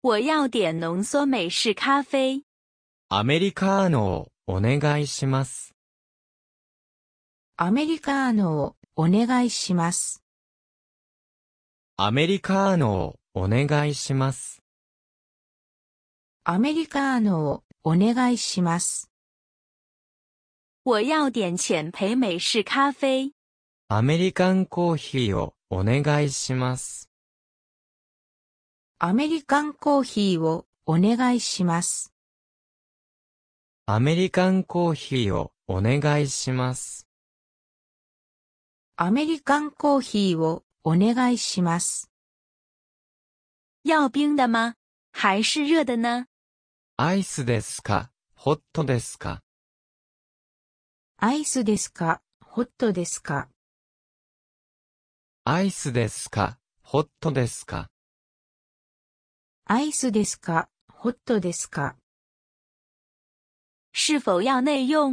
我要点浓缩美式咖啡。アメリカーノをお願いします。アメリカーノをお願いします。アメリカーノをお願いします。アメリカーノをお願いします。我要点浅焙美式咖啡。アメリカンコーヒーをお願いします。アメリカンコーヒーをお願いします。アメリカンコーヒーをお願いします。アメリカンコーヒーをお願いします。要冰的吗还是热的呢アイスですかホットですかアイスですかホットですかアイスですかホットですかアイスですかホットですか是否要内用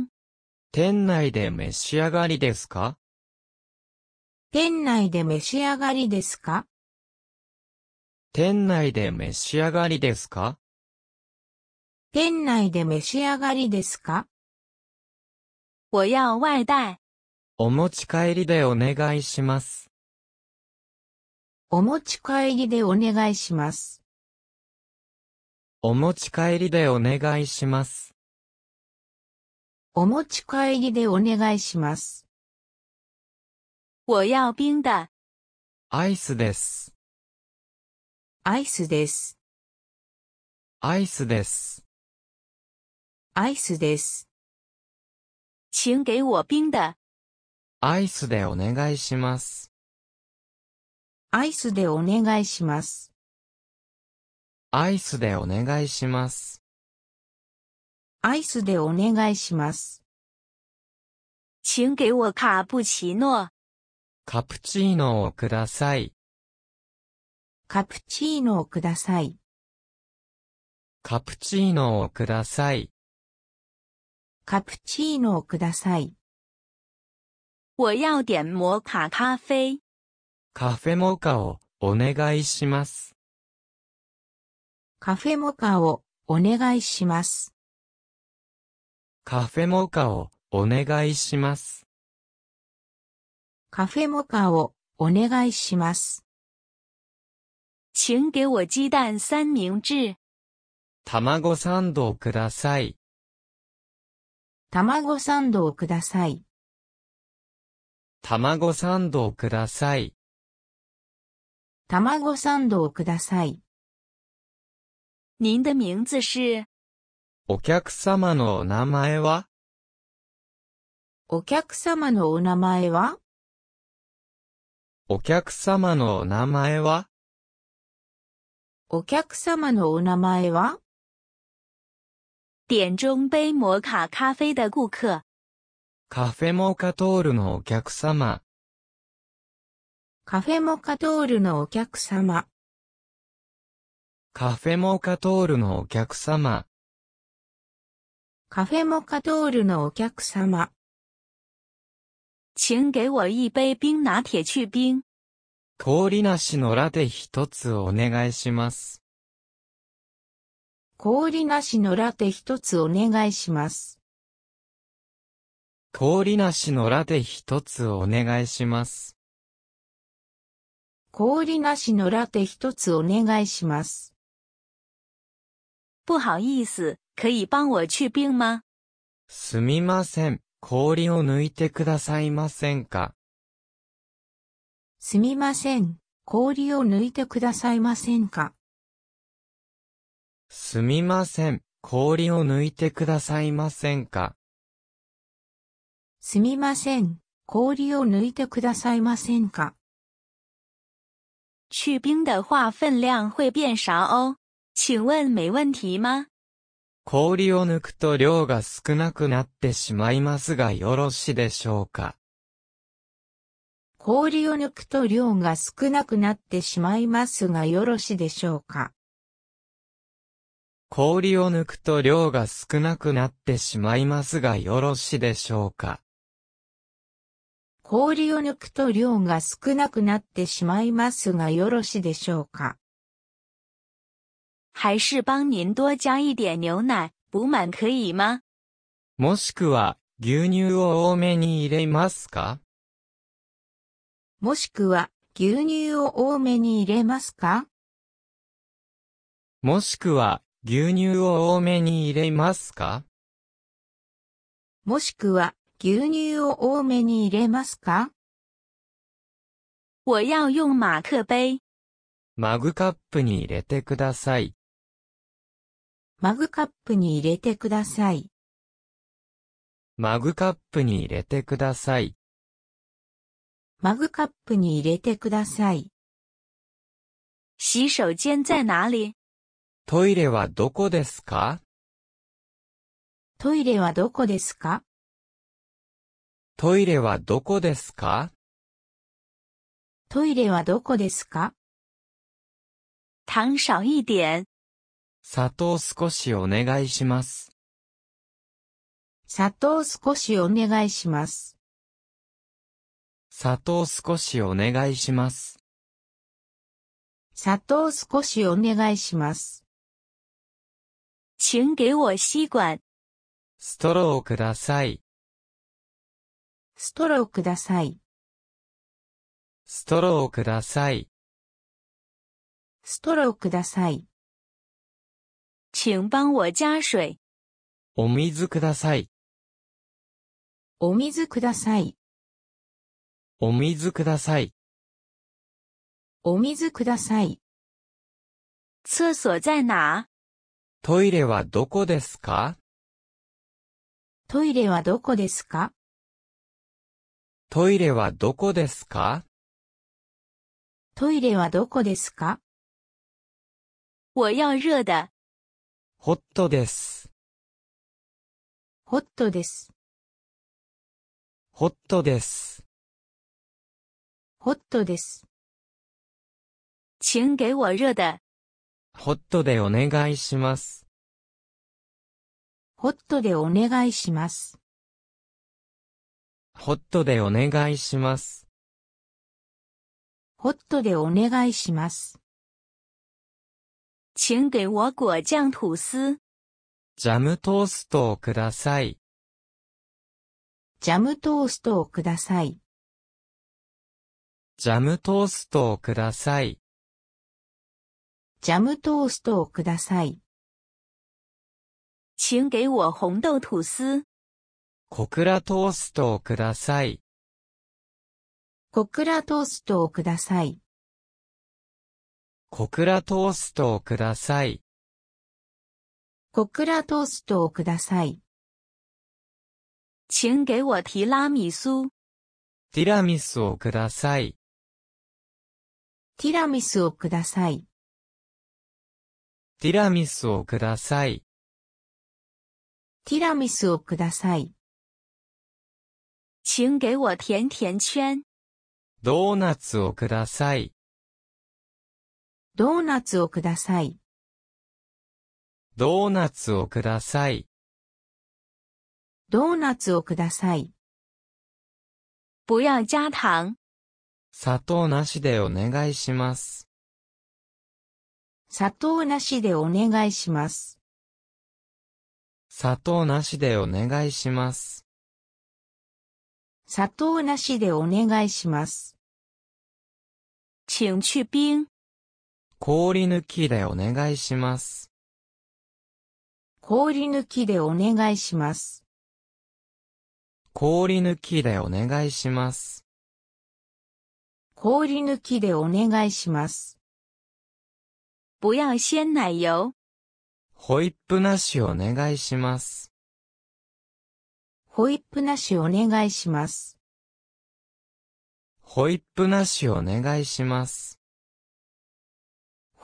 店内で召し上がりですか店内で召し上がりですか店内で召し上がりですか店内で召し上がりですか我要外带。お持ち帰りでお願いします。お持ち帰りでお願いします。お持ち帰りでお願いします。お持ち帰りでお願いします。我要冰だ。アイスです。アイスです。アイスです。アイスです。请给我冰だ。アイスでお願いします。アイスでお願いします。アイスでお願いします。アイスでお願いします。请给我卡布奇いカプチーノをください。カプチーノをください。カプチーノをください。カプチーノをください。我要点摩卡咖啡。カフェモカをお願いします。カフェモカをお願いします。カフェモカをお願いします。カフェモカをお願いします。请给我鸡蛋三明治。卵サンドをください。卵サンドをください。卵サンドをください。卵サンドをください。您的名字是お客様のお名前はお客様のお名前はお客様のお名前はお客様のお名前は点中杯摩卡咖啡的顧客。カフェモカトールのお客様。カフェモカトールのお客様。カフェモカトールのお客様。カフェモカトールのお客様。请给我一杯冰拿铁去冰。氷なしのラテ一つお願いします。氷なしのラテ一つお願いします。氷なしのラテ一つお願いします。氷なしのラテ一つお願いします。不好意思、可以帮我去冰吗すみません。氷を抜いてくださいませんかすみません。氷を抜いてくださいませんかすみません。氷を抜いてくださいませんかすみません。氷を抜いてくださいませんか去冰的话分量会变少哦。请问没问题吗氷を抜くと量が少なくなってしまいますがよろしいでしょうか氷を抜くと量が少なくなってしまいますがよろしいでしょうか氷を抜くと量が少なくなってしまいますがよろしいでしょうか氷を抜くと量が少なくなってしまいますがよろしいでしょうか还是帮您多加一点牛奶、补满可以吗もしくは、牛乳を多めに入れますかもしくは、牛乳を多めに入れますかもしくは、牛乳を多めに入れますかもしくは、牛乳を多めに入れますか我要用马克杯。マグカップに入れてください。マグカップに入れてください。マグカップに入れてください。マグカップに入れてください。洗手間在哪里トイレはどこですかトイレはどこですかトイレはどこですかトイレはどこですか糖少一点。砂糖少しお願いします。砂糖少しお願いします。砂糖少しお願いします。砂糖少しお願いします。请给我吸管。ストローください。ストローください。ストローください。ストローください。请帮我加水。お水ください。お水ください。お水ください。お水ください。厕所在哪トイレはどこですかトイレはどこですかトイレはどこですかトイレはどこですか我要热的。ホットです。ホットです。ホットです。ホットです。请给我热的。ホットでお願いします。ホットでお願いします。ホットでお願いします。ホットでお願いします。请给我果酱吐司。ジャムトーストをください。ジャムトーストをください。ジャムトーストをください。ジャムトーストをください。请给我红豆吐司。小倉トーストをください。小倉トーストをください。小倉トーストをください。小倉トーストをください。请给我提拉米苏。ティラミスをください。ティラミスをください。ティラミスをください。ティラミスをください。请给我甜甜圈。ドーナツをください。ドーナツをください。ドーナツをください。ドーナツをください。不要加糖。砂糖なしでお願いします。砂糖なしでお願いします。砂糖なしでお願いします。砂糖なしでお願いします。请去冰。氷抜きでお願いします。氷抜きでお願いします。氷抜きでお願いします。氷抜きでお願いします。不要鮮奶油。ホイップなしお願いします。ホイップなしお願いします。ホイップなしお願いします。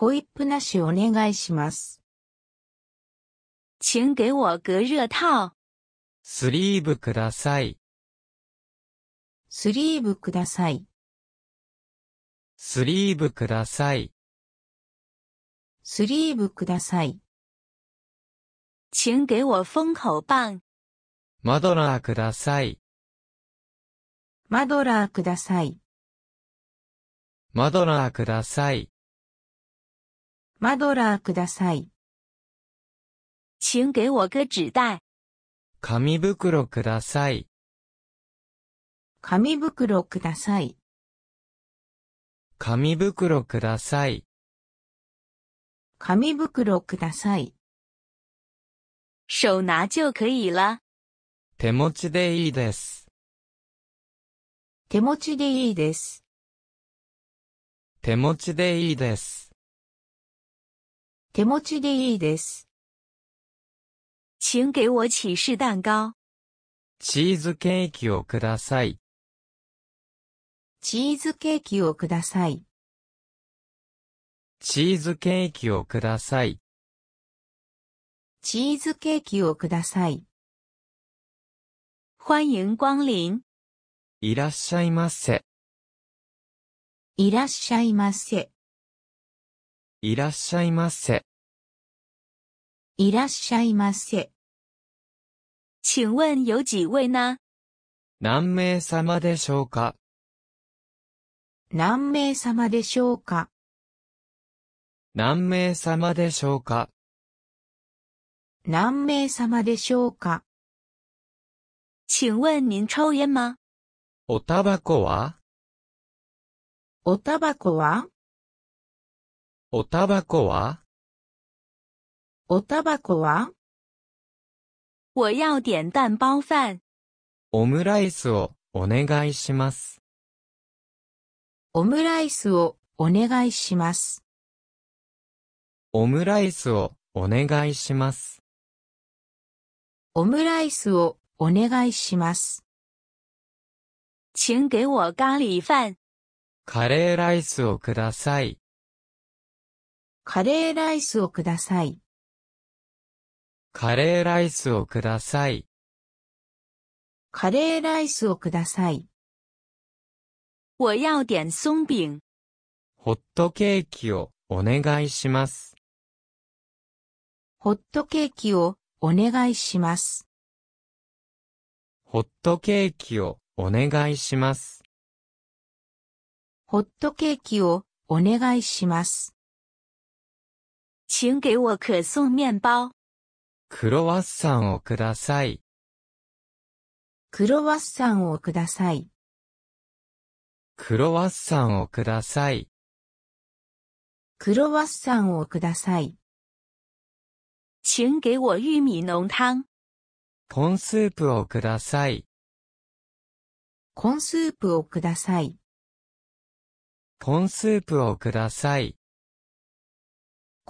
ホイップなしお願いします。请给我隔热套。スリーブください。スリーブください。スリーブください。スリーブください。请给我封口棒。マドラーください。マドラーください。マドラーください。マドラーください。请给我个纸袋。紙袋ください。紙袋ください。紙袋ください。紙袋ください。手拿就可以了。手持ちでいいです。手持ちでいいです。手持ちでいいです。手持ちでいいです。请给我起士蛋糕。チーズケーキをください。チーズケーキをください。チーズケーキをください。チーズケーキをください。欢迎光臨。いらっしゃいませ。いらっしゃいませ。いらっしゃいませ。いらっしゃいませ。请问有几位呢何名様でしょうか何名様でしょうか何名様でしょうか何名様でしょうか请问您抽烟吗おたばこはおたばこはおたばこはおたばこは我要点蛋包饭。オムライスをお願いします。オムライスをお願いします。オムライスをお願いします。オムライスをお願いします。请给我咖喱饭。カレーライスをください。カレーライスをください。カレーライスをください。カレーライスをください。我要点松饼。ホットケーキをお願いします。ホットケーキをお願いします。ホットケーキをお願いします。ホットケーキをお願いします。请给我可颂面包。クロワッサンをください。クロワッサンをください。クロワッサンをください。クロワッサンをください。请给我玉米浓汤。コンスープをください。コンスープをください。コンスープをください。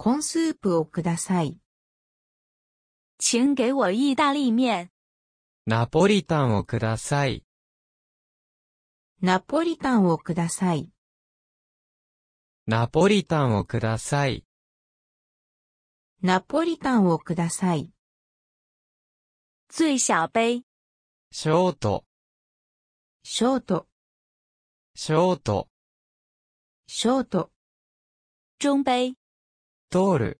コンスープをください。请给我意大利面。ナポリタンをください。ナポリタンをください。ナポリタンをください。ナポリタンをください。最小杯。ショート。ショート。ショート。ショート。中杯。通る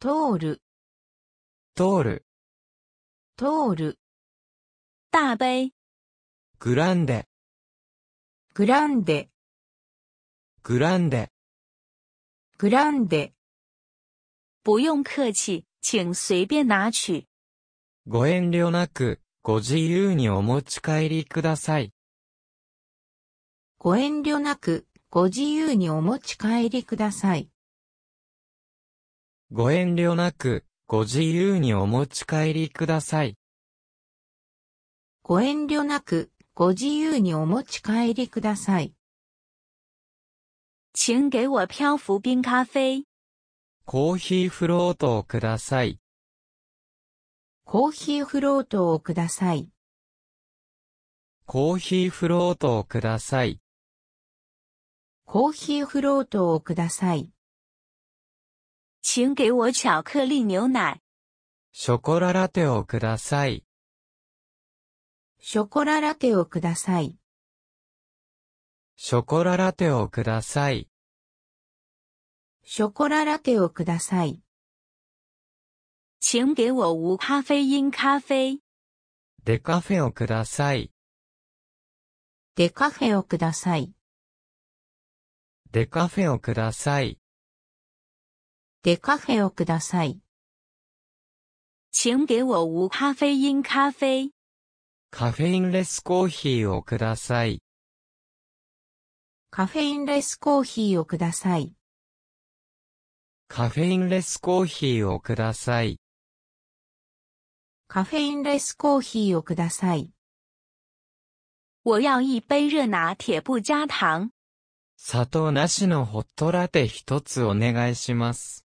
通る通る通る大杯グランデグランデグランデグランデ不用客气请随便拿取ご遠慮なくご自由にお持ち帰りくださいご遠慮なくご自由にお持ち帰りくださいご遠慮なく、ご自由にお持ち帰りください。ご遠慮なく、ご自由にお持ち帰りください。请给我漂浮冰咖啡。コーヒーフロートをください。コーヒーフロートをください。コーヒーフロートをください。コーヒーフロートをください。请给我巧克力牛奶。ショコララテをください。ショコララテをください。ショコララテをください。ショコララテをください。请给我无咖啡因咖啡。デカフェをください。デカフェをください。デカフェをください。でカフェをください。请给我无咖啡因咖啡。カフェインレスコーヒーをください。カフェインレスコーヒーをください。カフェインレスコーヒーをください。カフェインレスコーヒーをください。我要一杯热拿铁不加糖。砂糖なしのホットラテ一つお願いします。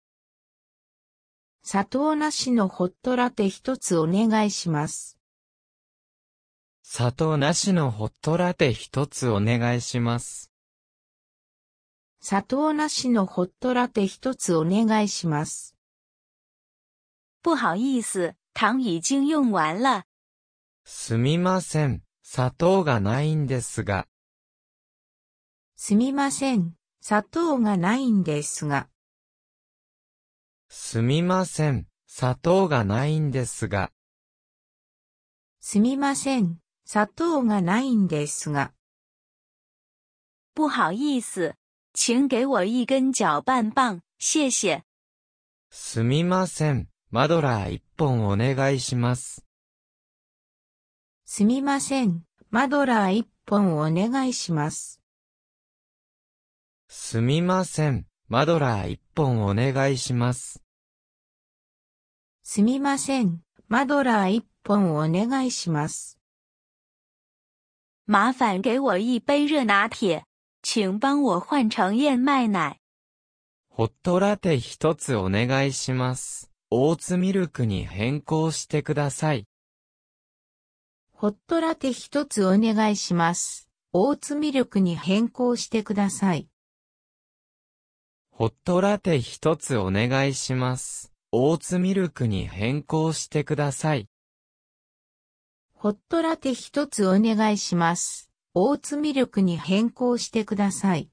砂糖なしのホットラテ一つお願いします。砂糖なしのホットラテ一つお願いします。砂糖なしのホットラテ一つお願いします。不好意思、糖已经用完了。すみません、砂糖がないんですが。すみません、砂糖がないんですが。すみません、砂糖がないんですが。すみません、砂糖がないんですが。不好意思、请给我一根搅拌棒、谢谢。すみません、マドラー一本お願いします。すみません、マドラー一本お願いします。すみません、マドラー一本お願いします。すみません。マドラー一本お願いします。麻烦给我一杯热拿铁。请帮我换成燕麦奶。ホットラテ一つお願いします。オーツミルクに変更してください。ホットラテ一つお願いします。オーツミルクに変更してください。ホットラテ一つお願いします。オーツミルクに変更してください。ホットラテ一つお願いします。オーツミルクに変更してください。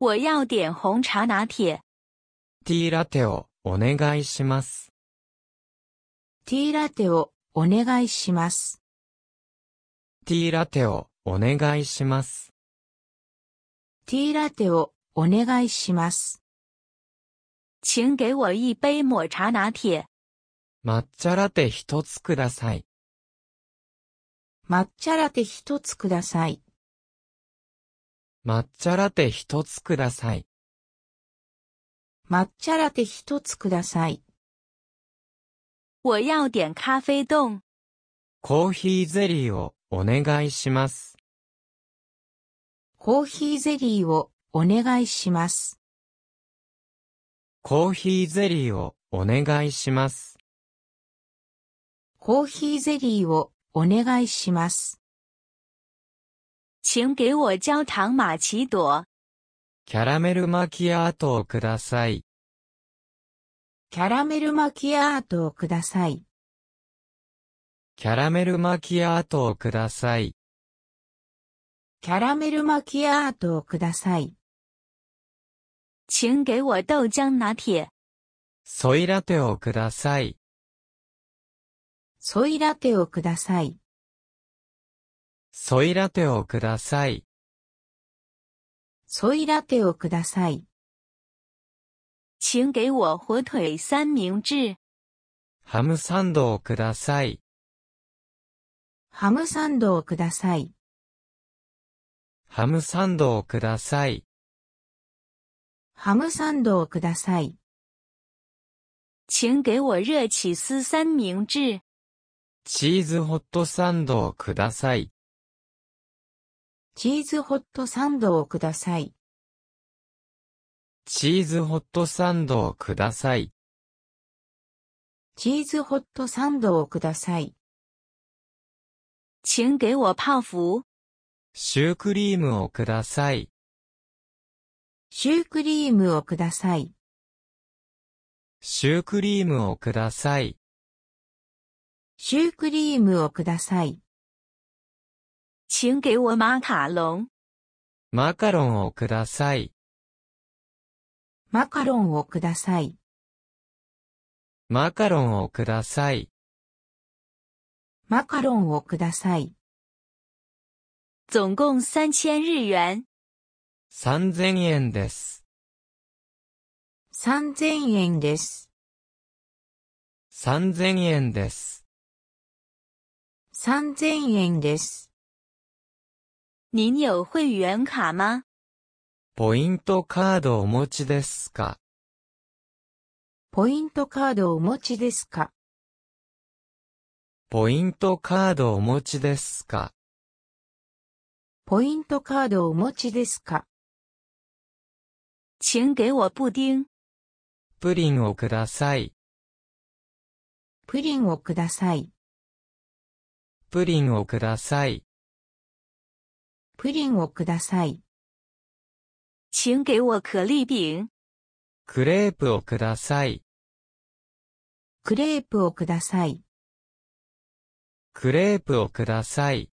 我要点茶拿ティーラテをお願いします。ティーラテをお願いします。ティーラテをお願いします。ティーラテをお願いします。请给我一杯抹茶拿铁。抹茶ラテ一つください。抹茶ラテ一つください。抹茶ラテ一つください。抹茶ラテ一つください。我要点咖啡冻。コーヒーゼリーをお願いします。コーヒーゼリーをお願いします。コーヒーゼリーをお願いします。コーヒーゼリーをお願いします。请给我焦糖玛奇朵。キャラメルマキアートをください。キャラメルマキアートをください。キャラメルマキアートをください。キャラメルマキアートをください。请给我豆浆拿铁。ソイラテをください。ソイラテをください。ソイラテをください。ソイラテをください。请给我火腿三明治。ハムサンドをください。ハムサンドをください。ハムサンドをください。ハムサンドをください。请给我热起司三明治。チーズホットサンドをください。チーズホットサンドをください。チーズホットサンドをください。チーズホットサンドをください。请给我泡芙。シュークリームをください。シュークリームをください。シュークリームをください。シュークリームをください。请给我カロン。マカロンをください。マカロンをください。マカロンをください。マカロンをください。总共三千日元。3000円です。3000円です。3000円です。3000円です。您有会员卡吗ポイントカードお持ちですかポイントカードお持ちですかポイントカードお持ちですかポイントカードお持ちですか请给我布丁。プリンをください。プリンをください。プリンをください。プリンをください。请给我可丽饼。クレープをください。クレープをください。クレープをください。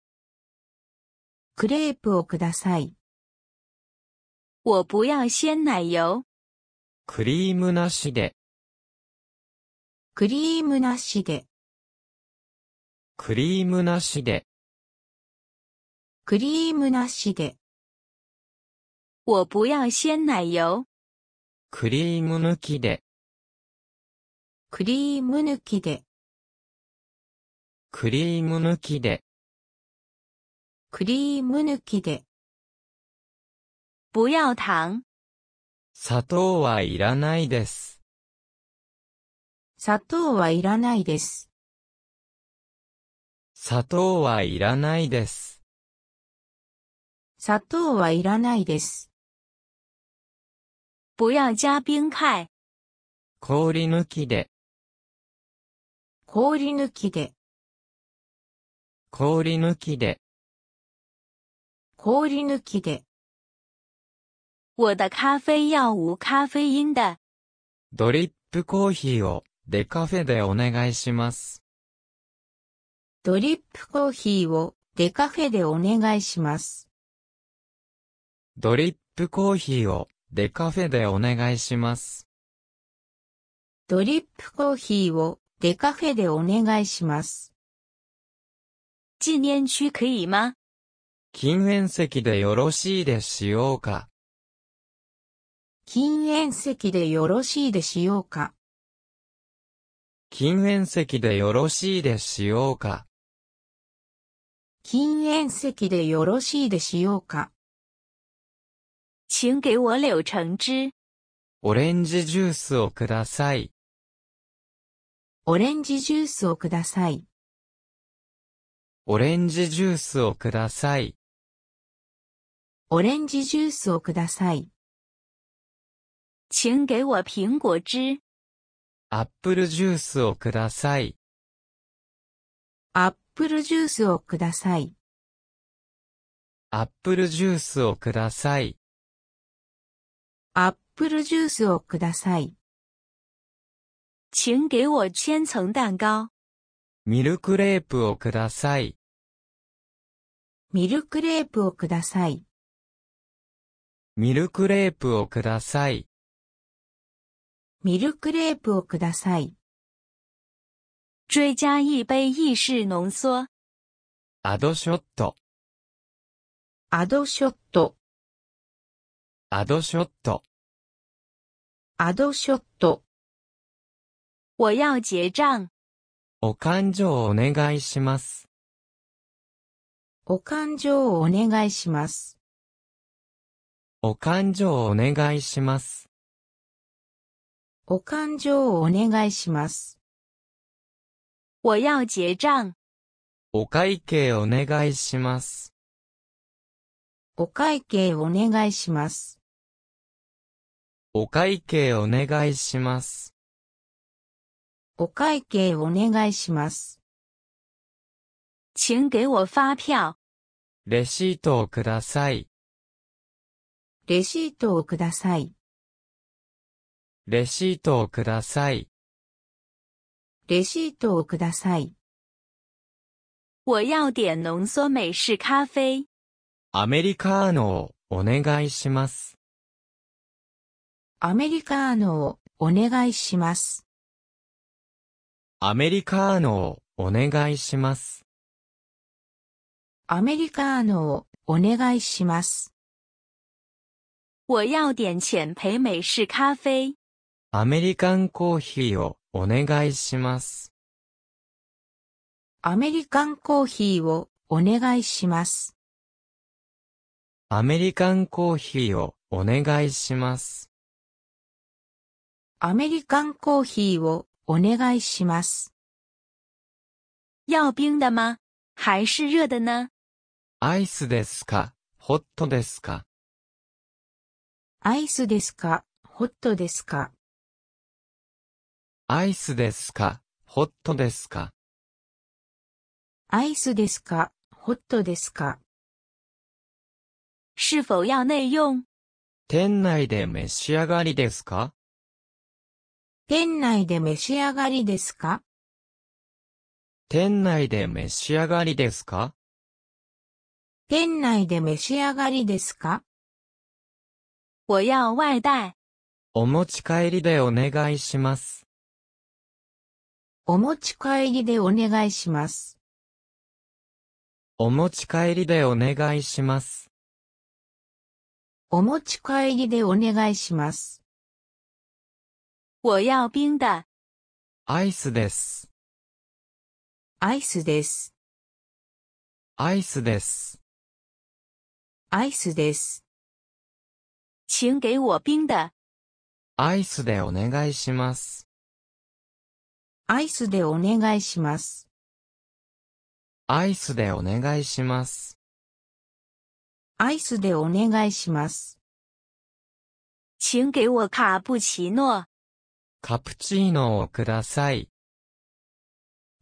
クレープをください。我不要鲜奶油。クリームなしで。クリームなしで。クリームなしで。クリームなしで。我不要鲜奶油。クリーム抜きで。クリーム抜きで。クリーム抜きで。クリーム抜きで。不要糖。砂糖はいらないです。砂糖はいらないです。砂糖はいらないです。砂糖はいらないです。不要加冰塊。氷抜きで。氷抜きで。氷抜きで。氷抜きで。我的咖啡要无咖啡因的。ドリップコーヒーをデカフェでお願いします。ドリップコーヒーをデカフェでお願いします。ドリップコーヒーをデカフェでお願いします。ドリップコーヒーをデカフェでお願いします。禁煙区可以吗禁煙席でよろしいでしようか禁煙席でよろしいでしようか。禁煙席でよろしいでしようか。禁煙席でよろしいでしようか。请给我柳橙汁。オレンジジュースをください。オレンジジュースをください。オレンジジュースをください。オレンジジュースをください。请给我苹果汁。アップルジュースをください。アップルジュースをください。アップルジュースをください。アップルジュースをください。请给我千层蛋糕。ミルクレープをください。ミルクレープをください。ミルクレープをください。ミルクレープをください。追加一杯意式濃縮。アドショット。アドショット。アドショット。アドショット。我要结账。お勘定をお願いします。お勘定をお願いします。お勘定をお願いします。お勘定をお願いします。我要结账。お会計お願いします。お会計お願いします。お会計お願いします。お会計お願いします。请给我发票。レシートをください。レシートをください。レシートをください。レシートをください。我要点浓缩美式咖啡。アメリカーノをお願いします。アメリカーノをお願いします。アメリカーノをお願いします。アメリカーノをお願いします。我要点浅焙美式咖啡。アメリカンコーヒーをお願いします。アメリカンコーヒーをお願いします。アメリカンコーヒーをお願いします。アメリカンコーヒーをお願いします。要冰的吗还是热的呢アイスですかホットですかアイスですかホットですかアイスですかホットですかアイスですかホットですか是否要内用店内で召し上がりですか店内で召し上がりですか店内で召し上がりですか店内で召し上がりですか我要外带。お持ち帰りでお願いします。お持ち帰りでお願いします。お持ち帰りでお願いします。お持ち帰りでお願いします。我要冰的。アイスです。アイスです。アイスです。アイスです。请给我冰的。アイスでお願いします。アイスでお願いします。アイスでお願いします。アイスでお願いします。请给我卡布ーノ。カプチーノをください。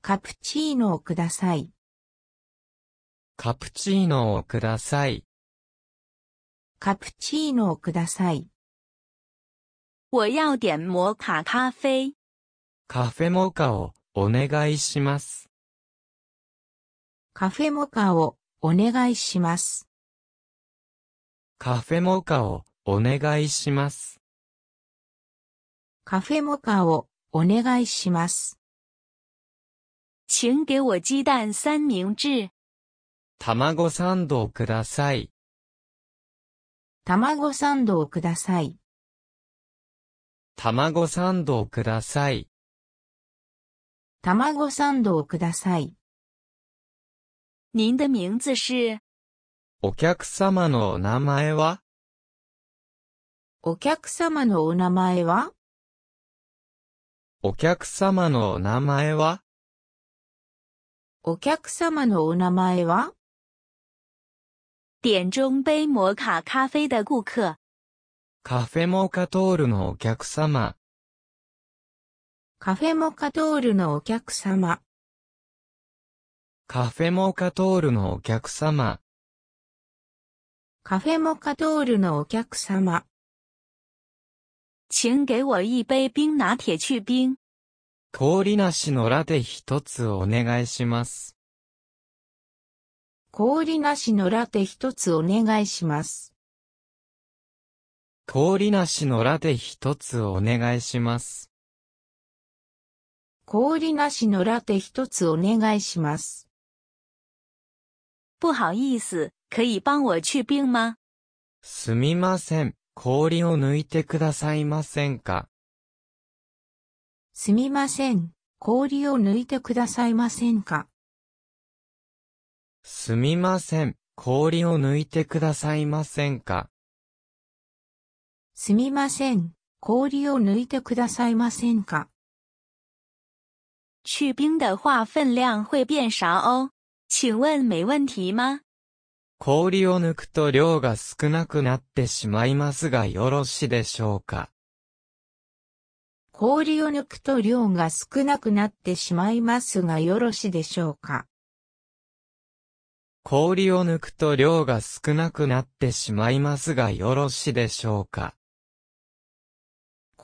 カプチーノをください。カプチーノをください。カプチーノをください。我要点摩卡咖啡。カフェモカをお願いします。カフェモカをお願いします。カフェモカをお願いします。カフェモカをお願いします。请给我鸡蛋三明治。卵サンドをください。卵サンドをください。卵サンドをください。卵サンドをください。您的名字是お客様のお名前はお客様のお名前はお客様のお名前はお客様のお名前は点中杯摩卡咖啡的顾客。カフェモカトールのお客様。カフェモカトールのお客様。カフェモカトールのお客様。カフェモカトールのお客様。请给我一杯冰拿铁去冰。氷なしのラテ一つお願いします。氷なしのラテ一つお願いします。氷なしのラテ一つお願いします。氷なしのラテ一つお願いします。不好意思、可以帮我去冰吗すみません、氷を抜いてくださいませんか。すみません、氷を抜いてくださいませんか。すみません、氷を抜いてくださいませんか。すみません、氷を抜いてくださいませんか。去冰的话分量会变少哦。请问没问题吗氷を抜くと量が少なくなってしまいますがよろしいでしょうか氷を抜くと量が少なくなってしまいますがよろしいでしょうか氷を抜くと量が少なくなってしまいますがよろしいでしょうか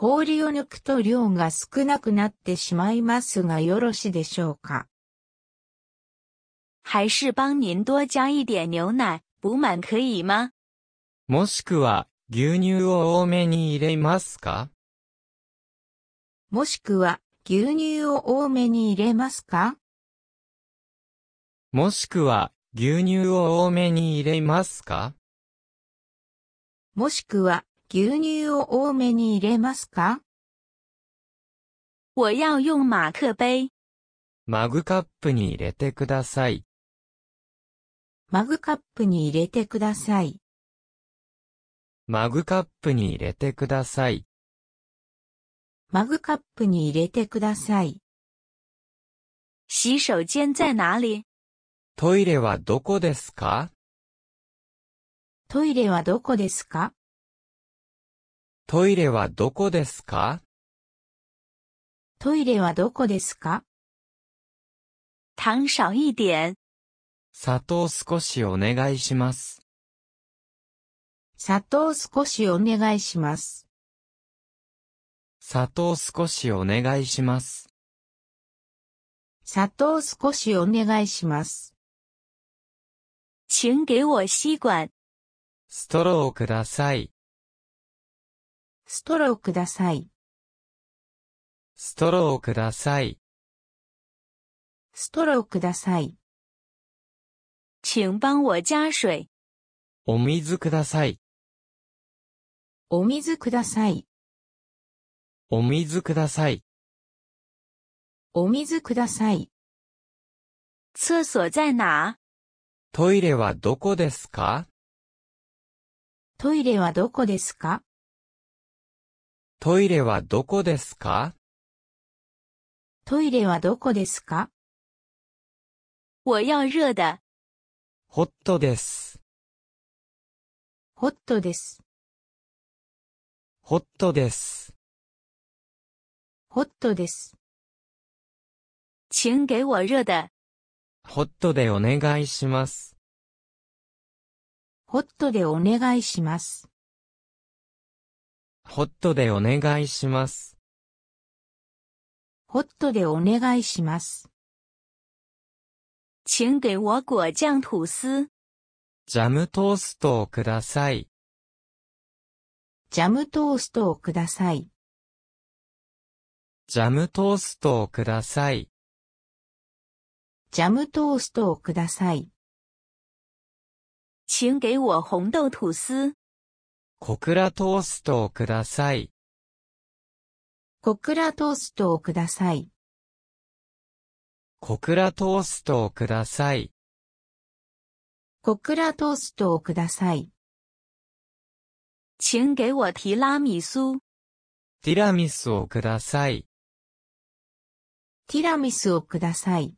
氷を抜くと量が少なくなってしまいますがよろしいでしょうか还是帮您多加一点牛奶、补满可以吗もしくは、牛乳を多めに入れますかもしくは、牛乳を多めに入れますかもしくは、牛乳を多めに入れますかもしくは、牛乳を多めに入れますか我要用马克杯。マグカップに入れてください。マグカップに入れてください。マグカップに入れてください。マグカップに入れてください。洗手間在哪里トイレはどこですかトイレはどこですかトイレはどこですかトイレはどこですか糖少一点。砂糖少しお願いします。砂糖少しお願いします。砂糖少しお願いします。砂糖少しお願いします。请给我吸管。ストローください。ストローください。ストローください。ストローください。请帮我加水。お水ください。お水ください。お水ください。お水ください。厕所在哪トイレはどこですかトイレはどこですかトイレはどこですかトイレはどこですか我要热的。ホットです。ホットです。ホットです。ホットです。请给我热的。ホットでお願いします。ホットでお願いします。ホットでお願いします。ホットでお願いします。请给我果酱吐司。ジャムトーストをください。ジャムトーストをください。ジャムトーストをください。ジャムトーストをください。请给我红豆吐司。小倉トーストをください。小倉トーストをください。小倉トーストをください。小倉トーストをください。请给我提拉米苏。ティラミスをください。ティラミスをください。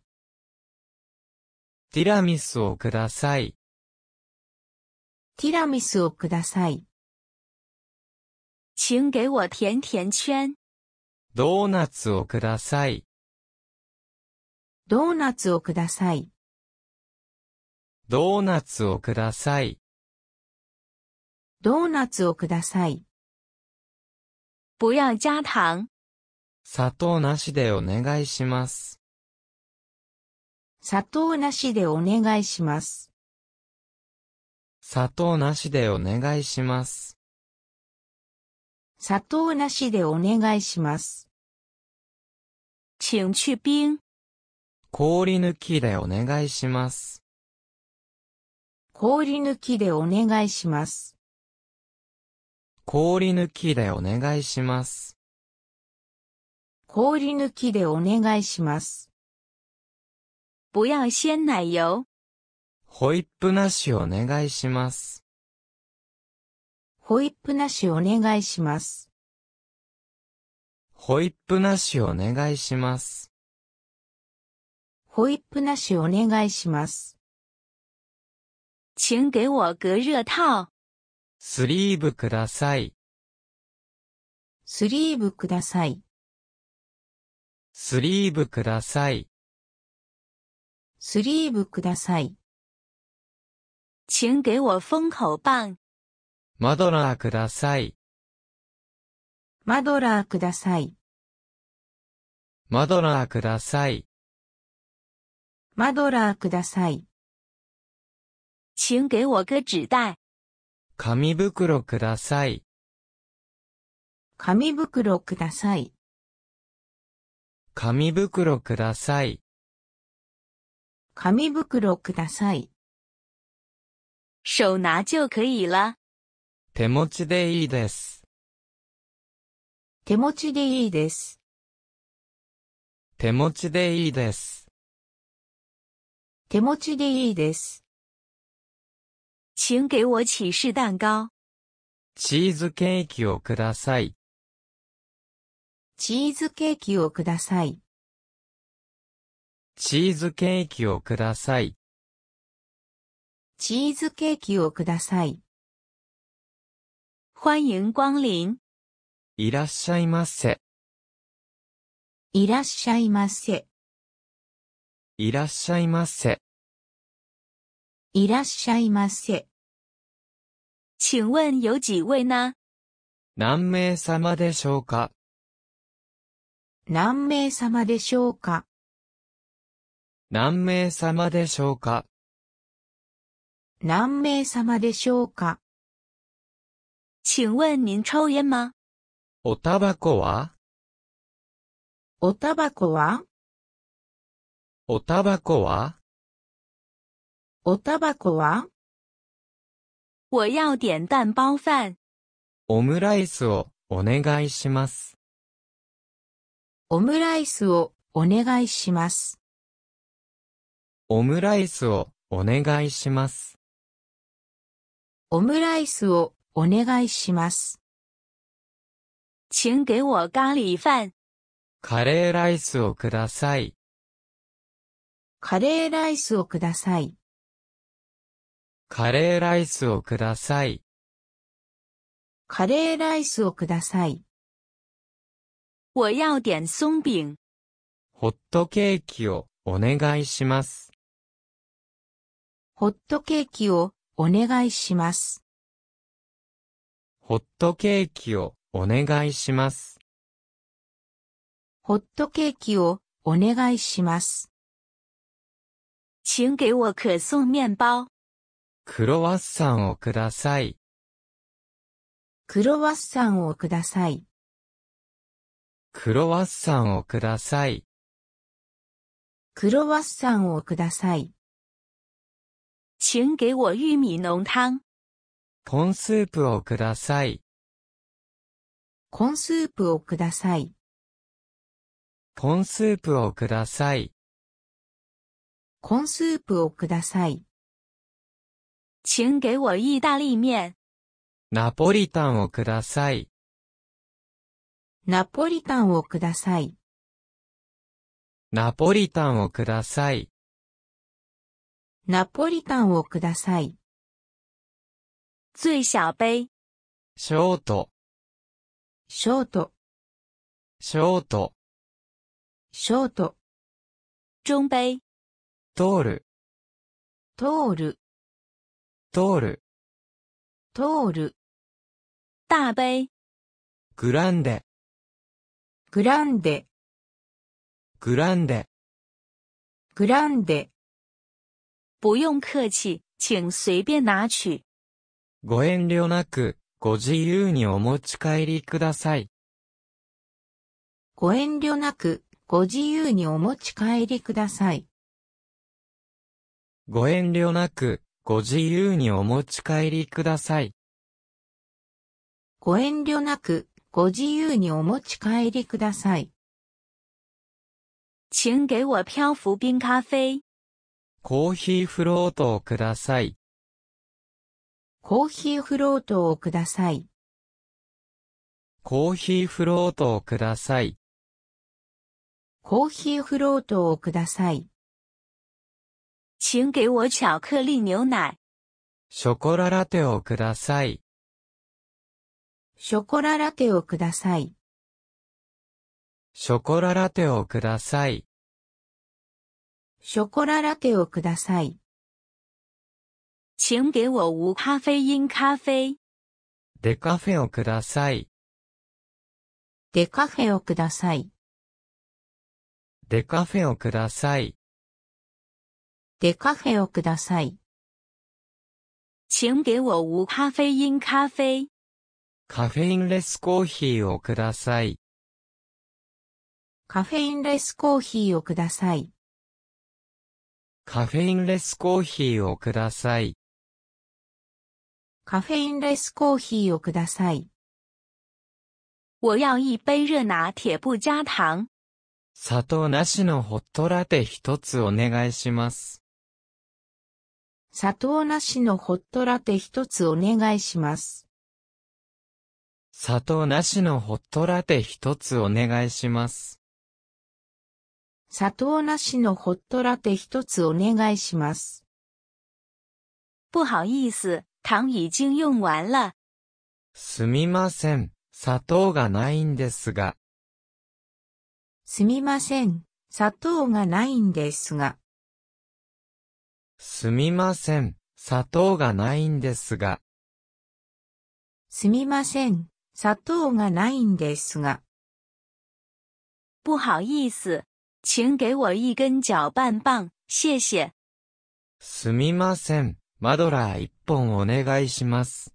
ティラミスをください。ティラミスをください。请给我甜甜圈。ドーナツをください。ドーナツをください。ドーナツをください。ドーナツをください。不要加糖。砂糖なしでお願いします。砂糖なしでお願いします。砂糖なしでお願いします。砂糖なしでお願いします。请去冰。氷抜きでお願いします。氷抜きでお願いします。氷抜きでお願いします。氷抜きでお願いします。不要鮮奶油。ホイップなしお願いします。ホイップなしお願いします。ホイップなしお願いします。ホイップなしお願いします。请给我隔热套。スリーブください。スリーブください。スリーブください。スリーブください。请给我封口棒。マドラーください。マドラーください。マドラーください。マドラーください。请给我个纸袋。紙袋ください。紙袋ください。紙袋ください。紙袋ください。手拿就可以了。手持ちでいいです。手持ちでいいです。手持ちでいいです。手持ちでいいです。请给我起士蛋糕。チーズケーキをください。チーズケーキをください。チーズケーキをください。チーズケーキをください。欢迎光临。いらっしゃいませ。いらっしゃいませ。いらっしゃいませ。いらっしゃいませ。请问有几位呢何名様でしょうか何名様でしょうか何名様でしょうか何名様でしょうか请问您抽烟吗おたばこはおたばこはおたばこはおたばこは我要点蛋包饭。オムライスをお願いします。オムライスをお願いします。オムライスをお願いします。オムライスをお願いします。请给我咖喱饭。カレーライスをください。カレーライスをください。カレーライスをください。カレーライスをください。我要点松饼。ホットケーキをお願いします。ホットケーキをお願いします。ホットケーキをお願いします。ホットケーキをお願いします。请给我可送面包。クロワッサンをください。クロワッサンをください。クロワッサンをください。クロワッサンをください。请给我玉米浓汤。コンスープをください。コンスープをください。コンスープをください。コンスープをください。请给我意大利面。ナポリタンをください。ナポリタンをください。ナポリタンをください。ナポリタンをください。最小杯。ショート。ショート。ショート。ショート。中杯。通る。通る。通る。通る。大杯。グランデ。グランデ。グランデ。グランデ。不用客气，请随便拿取。ご遠慮なく、ご自由にお持ち帰りください。ご遠慮なく、ご自由にお持ち帰りください。ご遠慮なく、ご自由にお持ち帰りください。ご遠慮なく、ご自由にお持ち帰りください。请给我漂浮冰咖啡。コーヒーフロートをください。コーヒーフロートをください。コーヒーフロートをください。コーヒーフロートをください。请给我巧克力牛奶。ショコララテをください。ショコララテをください。ショコララテをください。ショコララテをください。请给我无咖啡因咖啡。でカフェをください。でカフェをください。でカフェをください。でカフェをください。请给我无咖啡因咖啡。カフェインレスコーヒーをください。カフェインレスコーヒーをください。カフェインレスコーヒーをください。カフェインレスコーヒーをください。我要一杯热拿铁不加糖。砂糖なしのホットラテ一つお願いします。砂糖なしのホットラテ一つお願いします。砂糖なしのホットラテ一つお願いします。砂糖なしのホットラテ一つお願いします。不好意思、糖已经用完了。すみません、砂糖がないんですが。すみません、砂糖がないんですが。すみません、砂糖がないんですが。すみません、砂糖がないんですが。不好意思、请给我一根搅拌棒、谢谢。すみません、マドラー一本お願いします。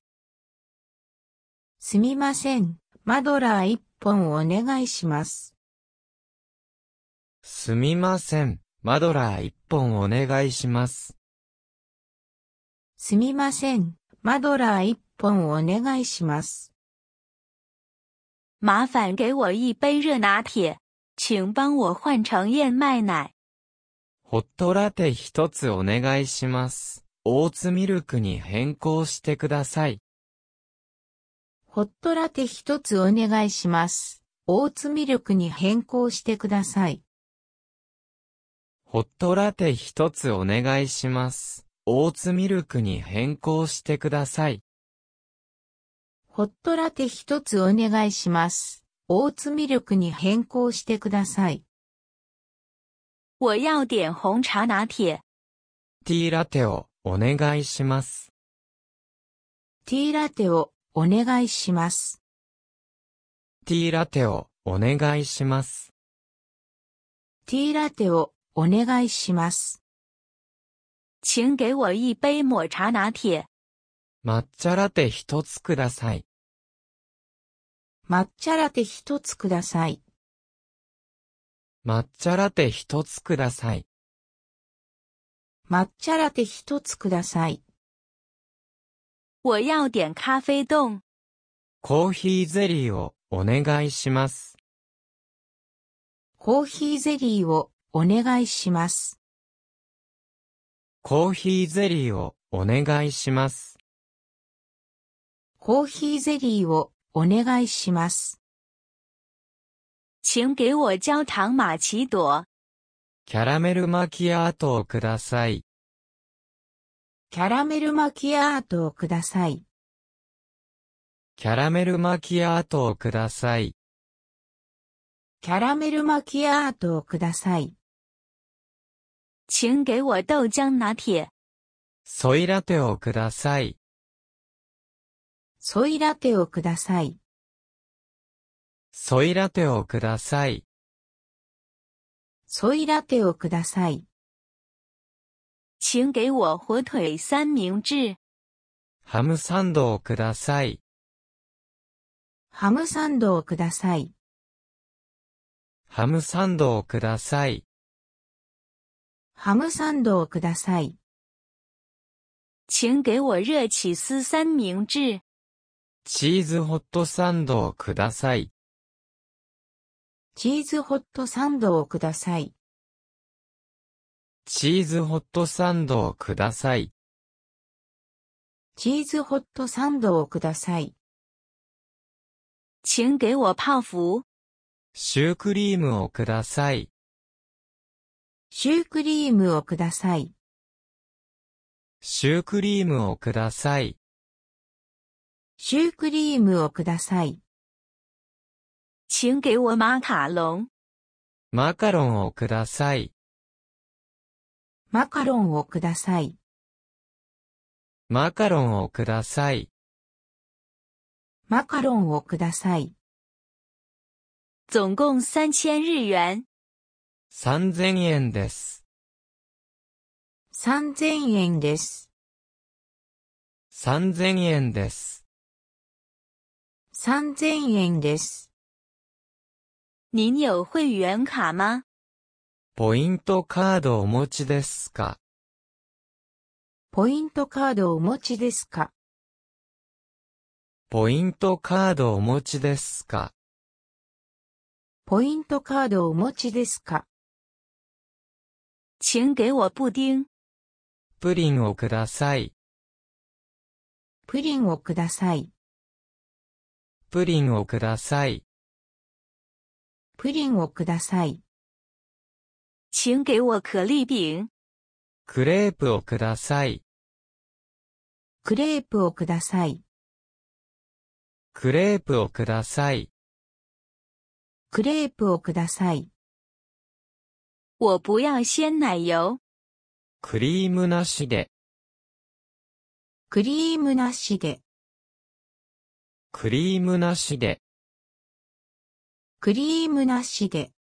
すみません。マドラー一本お願いします。すみません。マドラー一本お願いします。すみません。マドラー一本お願いします。麻烦给我一杯热拿铁。请帮我换成燕麦奶。ホットラテ一つお願いします。オーツミルクに変更してください。ホットラテ一つお願いします。オーツミルクに変更してください。ホットラテ一つお願いします。オーツミルクに変更してください。ホットラテ一つお願いします。オーツミルクに変更してください。我要点紅茶拿鐵。ティーラテをお願いします。ティーラテをお願いします。ティーラテをお願いします。ティーラテをお願いします。请给我一杯抹茶拿铁。抹茶ラテ一つください。抹茶ラテ一つください。抹茶ラテ一つください。抹茶ラテ一つください。我要点咖啡冻。コーヒーゼリーをお願いします。コーヒーゼリーをお願いします。コーヒーゼリーをお願いします。コーヒーゼリーをお願いします。请给我焦糖玛奇朵。キャラメルマキアートをください。キャラメルマキアートをください。キャラメルマキアートをください。キャラメルマキアートをください。请给我豆浆拿铁。ソイラテをください。ソイラテをください。ソイラテをください。ソイラテをください。请给我火腿三明治。ハムサンドをください。ハムサンドをください。ハムサンドをください。ハムサンドをください。请给我热起司三明治。チーズホットサンドをください。チーズホットサンドをください。チーズホットサンドをください。チーズホットサンドをください。请给我泡芙。シュークリームをください。シュークリームをください。シュークリームをください。シュークリームをください。请给我カロン。マカロンをください。マカロンをください。マカロンをください。マカロンをください。总共三千日元。三千円です。三千円です。三千円です。三千円です。您有会员卡吗ポイントカードお持ちですかポイントカードお持ちですかポイントカードお持ちですかポイントカードお持ちですか请给我布丁。プリンをください。プリンをください。プリンをください。プリンをください。请给我可丽饼。クレープをください。クレープをください。クレープをください。クレープをください。我不要鲜奶油。クリームなしで。クリームなしで。クリームなしで。クリームなしで。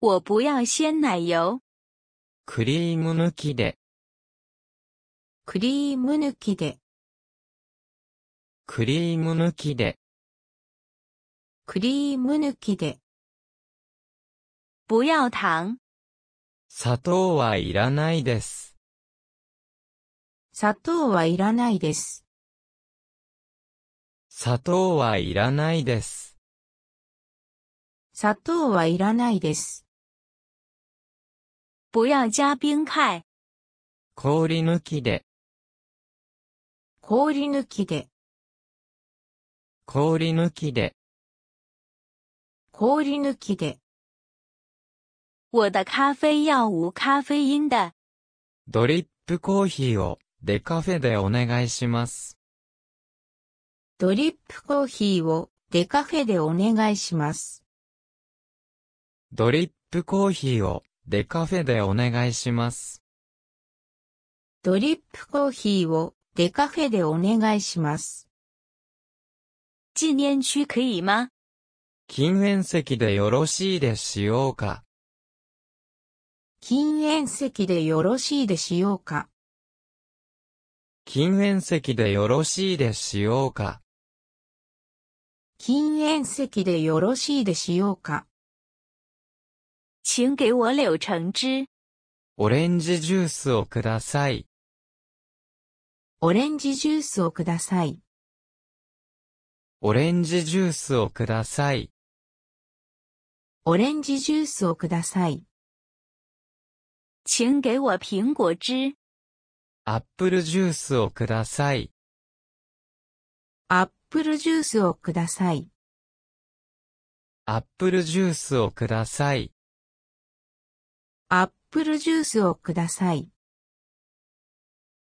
我不要鮮奶油。クリーム抜きで。クリーム抜きで。クリーム抜きで。クリーム抜きで。不要糖。砂糖はいらないです。砂糖はいらないです。砂糖はいらないです。砂糖はいらないです。不要加冰塊。氷抜きで。氷抜きで。氷抜きで。氷抜きで。我的咖啡要无咖啡因的。ドリップコーヒーをデカフェでお願いします。ドリップコーヒーをデカフェでお願いします。ドリップコーヒーをデカフェでお願いします。ドリップコーヒーをデカフェでお願いします。禁煙区可以吗禁煙席でよろしいでしようか禁煙席でよろしいでしようか禁煙席でよろしいでしようか禁煙席でよろしいでしようか请给我柳橙汁。オレンジジュースをください。オレンジジュースをください。オレンジジュースをください。オレンジジュースをください。请给我苹果汁。アップルジュースをください。アップルジュースをください。アップルジュースをください。アップルジュースをください。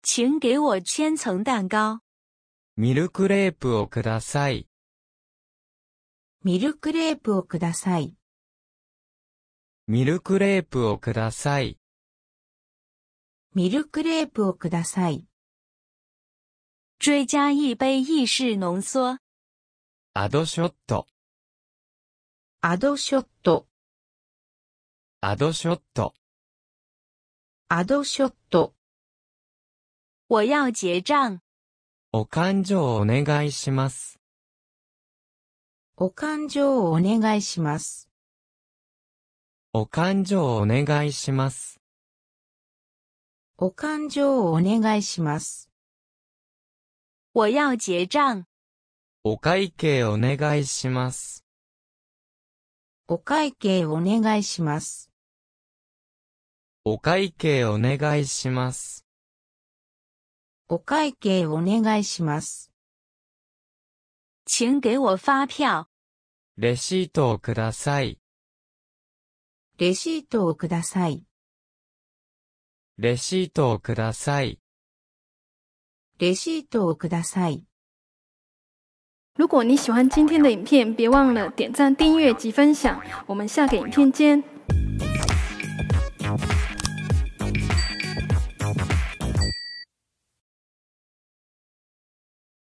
请给我千层蛋糕。ミルクレープをください。ミルクレープをください。ミルクレープをください。ミルクレープをください。追加一杯意式浓缩。アドショット。アドショット。アドショット。アドショット。我要结账。お勘定お願いします。お勘定をお願いします。お勘定をお願いします。お勘定をお願いします。我要结账。お会計お願いします。お会計お願いします。お会計お願いします。お会計お願いします。请给我发票。レシートをください。レシートをください。レシートをください。レシートをください。如果你喜欢今天的影片，别忘了点赞、订阅及分享。我们下个影片见。